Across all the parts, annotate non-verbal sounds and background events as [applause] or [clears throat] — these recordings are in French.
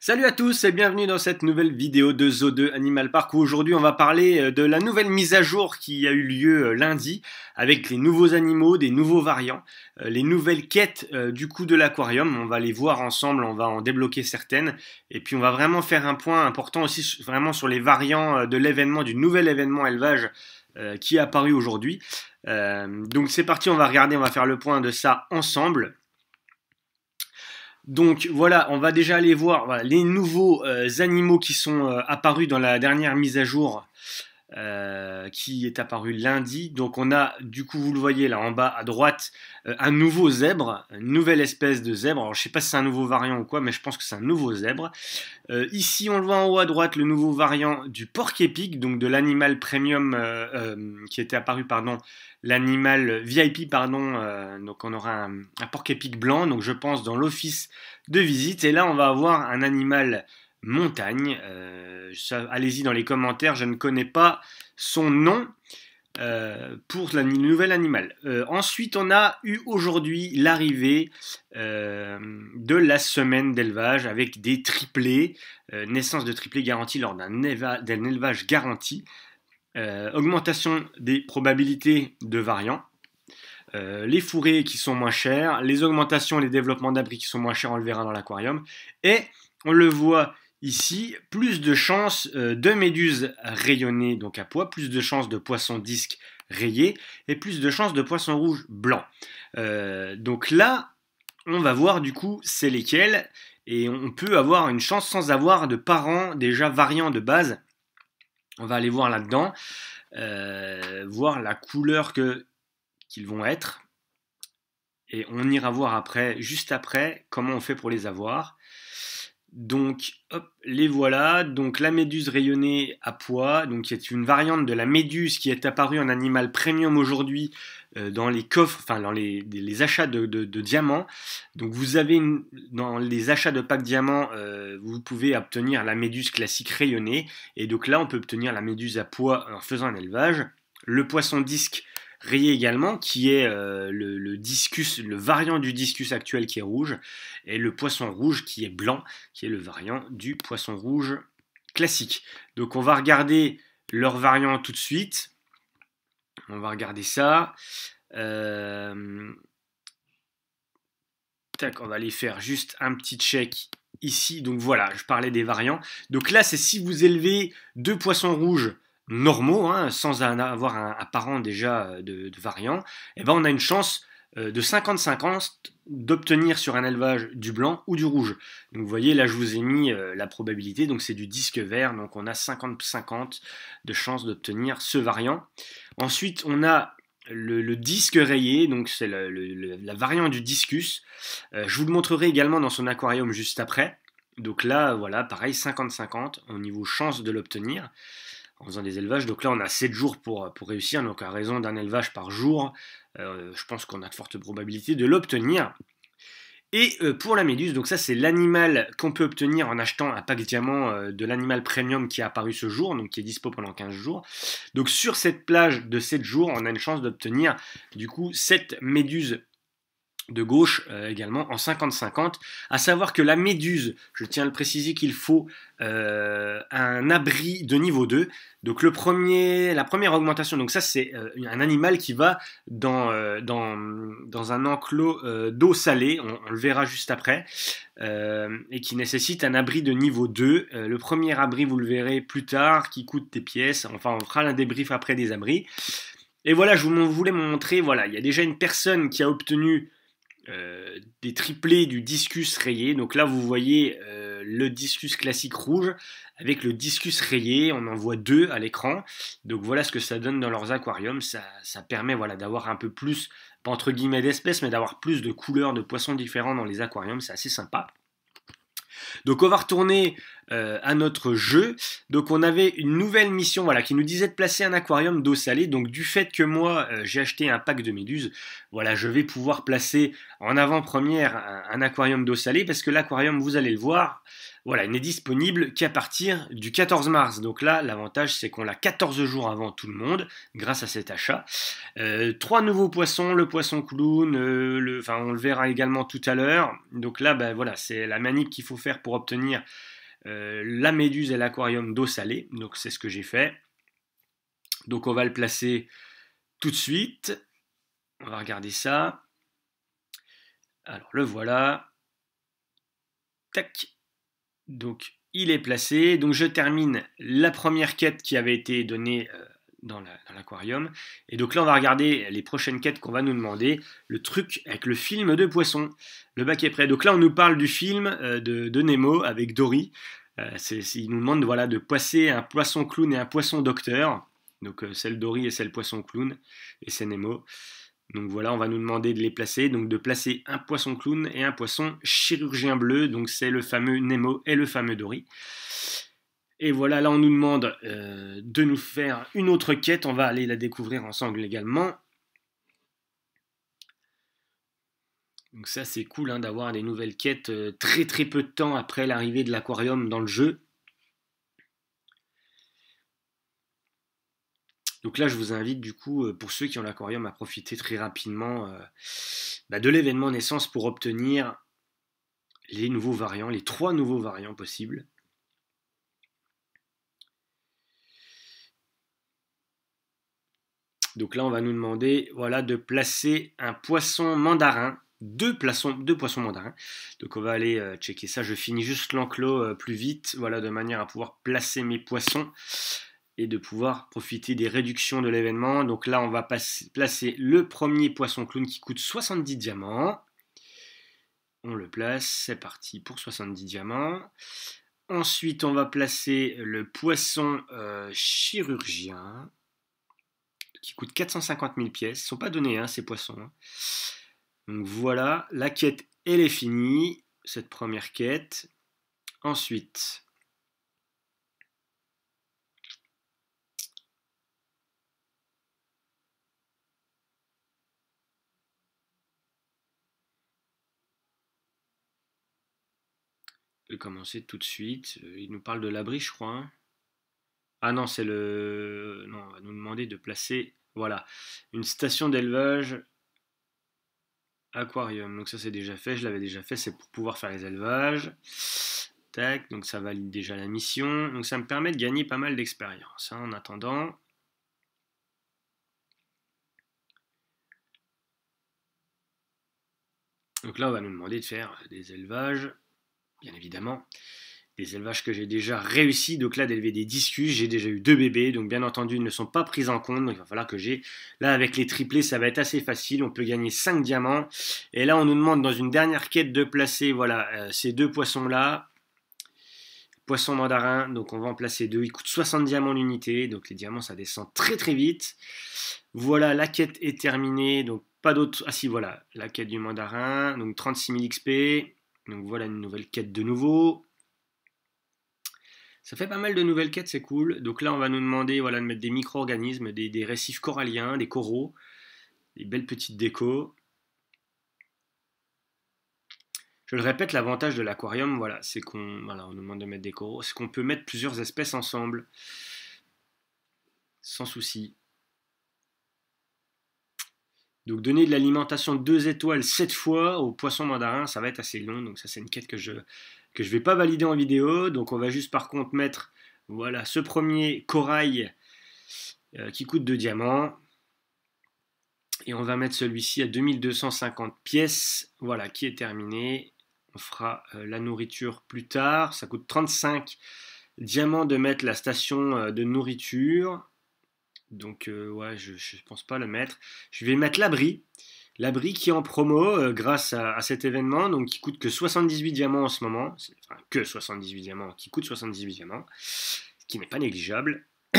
Salut à tous et bienvenue dans cette nouvelle vidéo de Zoo 2 Animal Park où aujourd'hui on va parler euh, de la nouvelle mise à jour qui a eu lieu euh, lundi avec les nouveaux animaux, des nouveaux variants, euh, les nouvelles quêtes du coup de l'aquarium. On va les voir ensemble, on va en débloquer certaines et puis on va vraiment faire un point important aussi vraiment sur les variants de l'événement, du nouvel événement élevage qui est apparu aujourd'hui. donc c'est parti, on va regarder, on va faire le point de ça ensemble. Donc voilà, on va déjà aller voir les nouveaux euh, animaux qui sont euh, apparus dans la dernière mise à jour euh, qui est apparu lundi. Donc on a, du coup, vous le voyez là en bas à droite, euh, un nouveau zèbre, une nouvelle espèce de zèbre. Alors je sais pas si c'est un nouveau variant ou quoi, mais je pense que c'est un nouveau zèbre. Euh, ici, on le voit en haut à droite, le nouveau variant du porc épic, donc de l'animal premium qui était apparu, pardon, l'animal VIP, pardon. donc on aura un, un porc épic blanc, donc je pense dans l'office de visite. Et là, on va avoir un animal montagne. Euh, allez-y dans les commentaires, je ne connais pas son nom euh, pour le nouvel animal. Euh, ensuite, on a eu aujourd'hui l'arrivée de la semaine d'élevage avec des triplés, naissance de triplés garantie lors d'un élevage garanti, augmentation des probabilités de variants. les fourrés qui sont moins chers, les augmentations, et les développements d'abris qui sont moins chers, on le verra dans l'aquarium. Et on le voit ici, plus de chances euh, de méduses rayonnées, donc à poids, plus de chances de poissons disques rayés, et plus de chances de poissons rouges blancs. Euh, donc là, on va voir du coup c'est lesquels, et on peut avoir une chance sans avoir de parents déjà variants de base. On va aller voir là-dedans, euh, voir la couleur qu'ils vont être. Et on ira voir après, juste après, comment on fait pour les avoir. Donc, hop, les voilà. Donc, la méduse rayonnée à poids, donc c'est une variante de la méduse qui est apparue en animal premium aujourd'hui euh, dans les coffres, enfin dans les, achats de, diamants. Donc, vous avez dans les achats de packs diamants, euh, vous pouvez obtenir la méduse classique rayonnée. Et donc là, on peut obtenir la méduse à poids en faisant un élevage. Le poisson disque rayé également, qui est euh, le, variant du discus actuel qui est rouge, et le poisson rouge qui est blanc, qui est le variant du poisson rouge classique. Donc on va regarder leurs variant tout de suite. On va regarder ça. Euh, on va aller faire juste un petit check ici. Donc voilà, je parlais des variants. Donc là, c'est si vous élevez deux poissons rouges normaux, hein, sans avoir un, apparent déjà euh, de, variant, eh ben on a une chance euh, de 50-50 d'obtenir sur un élevage du blanc ou du rouge. Donc vous voyez, là je vous ai mis euh, la probabilité, donc c'est du disque vert, donc on a 50-50 de chance d'obtenir ce variant. Ensuite, on a le, disque rayé, donc c'est la variante du discus. je vous le montrerai également dans son aquarium juste après. Donc là, voilà, pareil, 50-50 au niveau chance de l'obtenir en faisant des élevages. Donc là, on a 7 jours pour, pour réussir. Donc à raison d'un élevage par jour, euh, je pense qu'on a de fortes probabilités de l'obtenir. Et euh, pour la méduse, donc ça c'est l'animal qu'on peut obtenir en achetant un pack diamant euh, de l'animal premium qui est apparu ce jour, donc qui est dispo pendant 15 jours. Donc sur cette plage de 7 jours, on a une chance d'obtenir du coup 7 méduses de gauche euh, également en 50-50, à savoir que la méduse, je tiens à le préciser qu'il faut euh, un abri de niveau 2, donc le premier, la première augmentation, donc ça c'est euh, un animal qui va dans, dans, un enclos d'eau salée, on, le verra juste après, et qui nécessite un abri de niveau 2, le premier abri vous le verrez plus tard, qui coûte des pièces, enfin on fera un débrief après des abris, et voilà, je voulais montrer, voilà, il y a déjà une personne qui a obtenu euh, des triplés du discus rayé. Donc là, vous voyez euh, le discus classique rouge avec le discus rayé. On en voit deux à l'écran. Donc voilà ce que ça donne dans leurs aquariums. Ça, permet voilà, d'avoir un peu plus, pas entre guillemets d'espèces, mais d'avoir plus de couleurs de poissons différents dans les aquariums. C'est assez sympa. Donc on va retourner euh, à notre jeu. Donc on avait une nouvelle mission voilà, qui nous disait de placer un aquarium d'eau salée. Donc du fait que moi euh, j'ai acheté un pack de méduses, voilà, je vais pouvoir placer en avant-première un, aquarium d'eau salée parce que l'aquarium, vous allez le voir, voilà, il n'est disponible qu'à partir du 14 mars. Donc là, l'avantage, c'est qu'on l'a 14 jours avant tout le monde, grâce à cet achat. Euh, trois nouveaux poissons, le poisson clown, le, enfin, on le verra également tout à l'heure. Donc là, ben, voilà, c'est la manip qu'il faut faire pour obtenir euh, la méduse et l'aquarium d'eau salée. Donc c'est ce que j'ai fait. Donc on va le placer tout de suite. On va regarder ça. Alors le voilà. Tac. Donc il est placé. Donc je termine la première quête qui avait été donnée euh, dans l'aquarium. et donc là, on va regarder les prochaines quêtes qu'on va nous demander. Le truc avec le film de poisson. Le bac est prêt. Donc là, on nous parle du film euh, de, Nemo avec Dory. Euh, il nous demande voilà, de poisser un poisson clown et un poisson docteur. Donc euh, celle Dory et celle poisson clown. Et c'est Nemo. Donc voilà, on va nous demander de les placer. Donc de placer un poisson clown et un poisson chirurgien bleu. Donc c'est le fameux Nemo et le fameux Dory. Et voilà, là on nous demande euh, de nous faire une autre quête, on va aller la découvrir ensemble également. Donc ça c'est cool hein, d'avoir des nouvelles quêtes euh, très très peu de temps après l'arrivée de l'aquarium dans le jeu. Donc là je vous invite du coup, euh, pour ceux qui ont l'aquarium, à profiter très rapidement bah, de l'événement naissance pour obtenir les nouveaux variants, les trois nouveaux variants possibles. Donc là, on va nous demander voilà, de placer un poisson mandarin, deux, poissons, deux poissons mandarins. Donc on va aller euh, checker ça. Je finis juste l'enclos euh, plus vite, voilà, de manière à pouvoir placer mes poissons et de pouvoir profiter des réductions de l'événement. Donc là, on va placer le premier poisson clown qui coûte 70 diamants. On le place, c'est parti pour 70 diamants. Ensuite, on va placer le poisson euh, chirurgien qui coûte 450 000 pièces. Ils ne sont pas donnés, hein, ces poissons. Hein. Donc voilà, la quête, elle est finie, cette première quête. Ensuite, commencer tout de suite. Euh, il nous parle de l'abri, je crois. Hein. Ah non, c'est le. Non, on va nous demander de placer. Voilà. Une station d'élevage aquarium. Donc ça c'est déjà fait, je l'avais déjà fait, c'est pour pouvoir faire les élevages. Tac, donc ça valide déjà la mission. Donc ça me permet de gagner pas mal d'expérience hein, en attendant. Donc là on va nous demander de faire des élevages, bien évidemment les élevages que j'ai déjà réussi, donc là d'élever des discus, j'ai déjà eu deux bébés, donc bien entendu ils ne sont pas pris en compte, donc il va falloir que j'ai, là avec les triplés ça va être assez facile, on peut gagner 5 diamants, et là on nous demande dans une dernière quête de placer, voilà, euh, ces deux poissons là, poisson mandarin, donc on va en placer deux, ils coûtent 60 diamants l'unité, donc les diamants ça descend très très vite, voilà la quête est terminée, donc pas d'autres, ah si voilà, la quête du mandarin, donc 36 000 XP, donc voilà une nouvelle quête de nouveau, ça fait pas mal de nouvelles quêtes, c'est cool. Donc là, on va nous demander voilà, de mettre des micro-organismes, des, récifs coralliens, des coraux, des belles petites décos. Je le répète, l'avantage de l'aquarium, voilà, c'est qu'on voilà, on demande de mettre des coraux, c'est qu'on peut mettre plusieurs espèces ensemble, sans souci. Donc donner de l'alimentation 2 étoiles 7 fois aux poissons mandarins, ça va être assez long, donc ça c'est une quête que je, je vais pas valider en vidéo. Donc on va juste par contre mettre voilà, ce premier corail euh, qui coûte 2 diamants. Et on va mettre celui-ci à 2250 pièces. Voilà, qui est terminé. On fera euh, la nourriture plus tard. Ça coûte 35 diamants de mettre la station euh, de nourriture. Donc, ouais, je ne pense pas le mettre. Je vais mettre l'abri. L'abri qui est en promo euh, grâce à, cet événement, donc qui coûte que 78 diamants en ce moment, enfin que 78 diamants, qui coûte 78 diamants, ce qui n'est pas négligeable. [clears throat]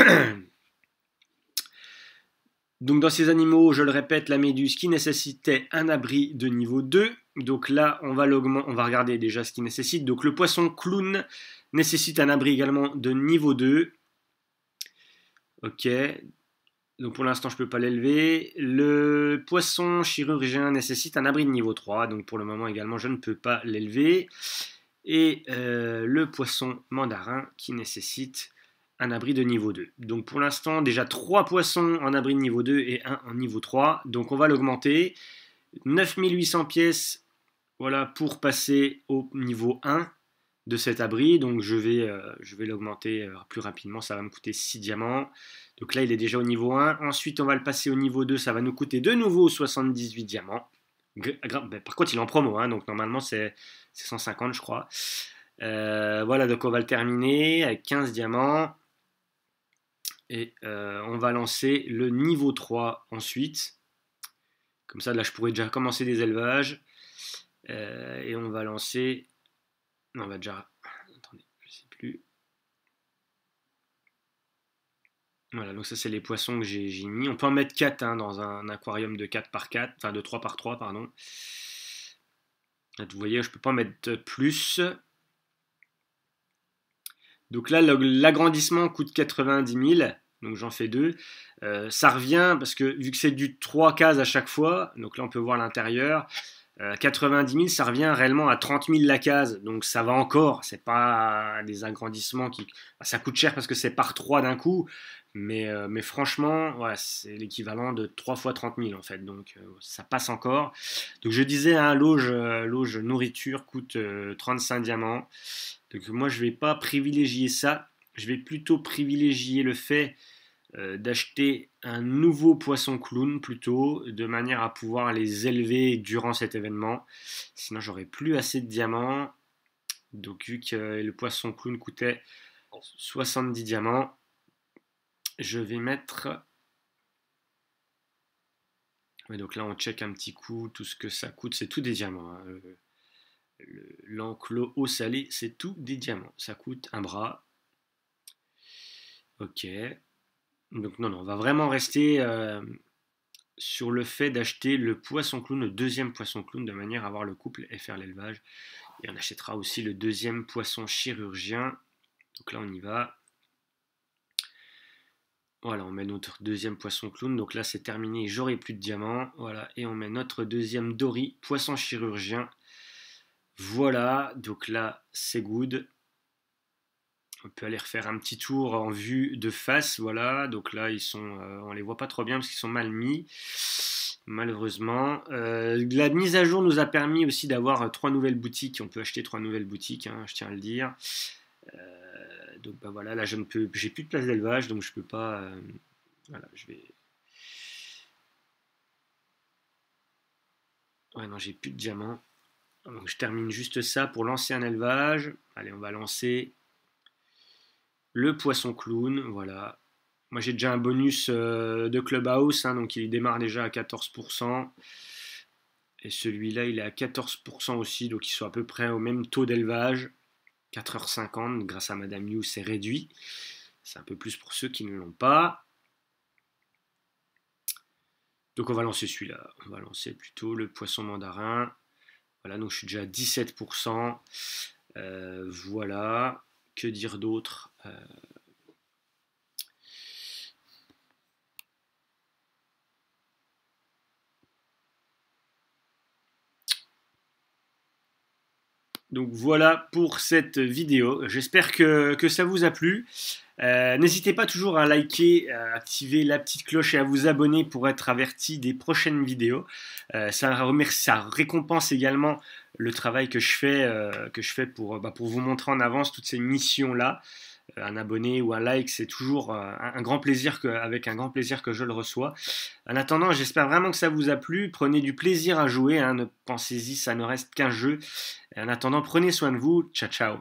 donc dans ces animaux, je le répète, la méduse qui nécessitait un abri de niveau 2, donc là on va, on va regarder déjà ce qui nécessite, donc le poisson clown nécessite un abri également de niveau 2, ok, donc pour l'instant je ne peux pas l'élever, le le poisson chirurgien nécessite un abri de niveau 3, donc pour le moment également je ne peux pas l'élever. Et euh, le poisson mandarin qui nécessite un abri de niveau 2. Donc pour l'instant déjà 3 poissons en abri de niveau 2 et 1 en niveau 3, donc on va l'augmenter. 9800 pièces voilà, pour passer au niveau 1 de cet abri. Donc je vais, euh, vais l'augmenter euh, plus rapidement, ça va me coûter 6 diamants. Donc là, il est déjà au niveau 1. Ensuite, on va le passer au niveau 2, ça va nous coûter de nouveau 78 diamants. Ben, par contre, il est en promo, hein. donc normalement c'est 150, je crois. Euh, voilà, donc on va le terminer avec 15 diamants. Et on va lancer le niveau 3 ensuite. Comme ça, là, je pourrais déjà commencer des élevages. et on va lancer on va bah, déjà, attendez, je sais plus. Voilà, donc ça c'est les poissons que j'ai mis. On peut en mettre 4 hein, dans un aquarium de 4 par 4, enfin de 3 par 3, pardon. vous voyez, je peux pas en mettre plus. Donc là, l'agrandissement coûte 90 000, donc j'en fais deux. Euh, ça revient, parce que vu que c'est du 3 cases à chaque fois, donc là on peut voir l'intérieur, 90 euh, 000, ça revient réellement à 30 000 la case, donc ça va encore. C'est pas des agrandissements qui, bah, ça coûte cher parce que c'est par 3 d'un coup, mais, euh, mais franchement, c'est l'équivalent de 3 fois 30 000 en fait, donc euh, ça passe encore. Donc je disais, un hein, loge, loge nourriture coûte 35 diamants. Donc moi, je vais pas privilégier ça. Je vais plutôt privilégier le fait euh, d'acheter un nouveau poisson clown plutôt, de manière à pouvoir les élever durant cet événement. Sinon, j'aurais plus assez de diamants. Donc, vu que euh, le poisson clown coûtait 70 diamants, je vais mettre. donc là, on check un petit coup tout ce que ça coûte. C'est tout des diamants. Hein. Euh, l'enclos au salé, salée, c'est tout des diamants. Ça coûte un bras. Ok. Donc non, non, on va vraiment rester euh, sur le fait d'acheter le poisson clown, le deuxième poisson clown, de manière à avoir le couple et faire l'élevage. Et on achètera aussi le deuxième poisson chirurgien. Donc là, on y va. Voilà, on met notre deuxième poisson clown. Donc là, c'est terminé, j'aurai plus de diamants. Voilà, et on met notre deuxième Dory, poisson chirurgien. Voilà, donc là, c'est good. On peut aller refaire un petit tour en vue de face, voilà. Donc là, ils sont, euh, on les voit pas trop bien parce qu'ils sont mal mis, malheureusement. Euh, la mise à jour nous a permis aussi d'avoir euh, trois nouvelles boutiques. On peut acheter trois nouvelles boutiques, hein, je tiens à le dire. donc bah, voilà, là je ne peux, j'ai plus de place d'élevage, donc je peux pas. voilà, je vais. Ouais non, j'ai plus de diamants. Donc je termine juste ça pour lancer un élevage. Allez, on va lancer le poisson clown, voilà. Moi j'ai déjà un bonus euh, de Clubhouse, hein, donc il démarre déjà à 14%. Et celui-là il est à 14% aussi, donc ils sont à peu près au même taux d'élevage. 4h50 grâce à Madame You, c'est réduit. C'est un peu plus pour ceux qui ne l'ont pas. Donc on va lancer celui-là. On va lancer plutôt le poisson mandarin. Voilà, donc je suis déjà à 17%. Euh, voilà. Que dire d'autre euh, donc voilà pour cette vidéo. J'espère que, ça vous a plu. Euh, n'hésitez pas toujours à liker, à activer la petite cloche et à vous abonner pour être averti des prochaines vidéos. Euh, ça, ça, récompense également le travail que je fais, que je fais pour, bah, pour vous montrer en avance toutes ces missions-là un abonné ou un like, c'est toujours euh, un grand plaisir avec un grand plaisir que je le reçois. En attendant, j'espère vraiment que ça vous a plu. Prenez du plaisir à jouer. Hein, ne pensez-y, ça ne reste qu'un jeu. En attendant, prenez soin de vous. Ciao, ciao.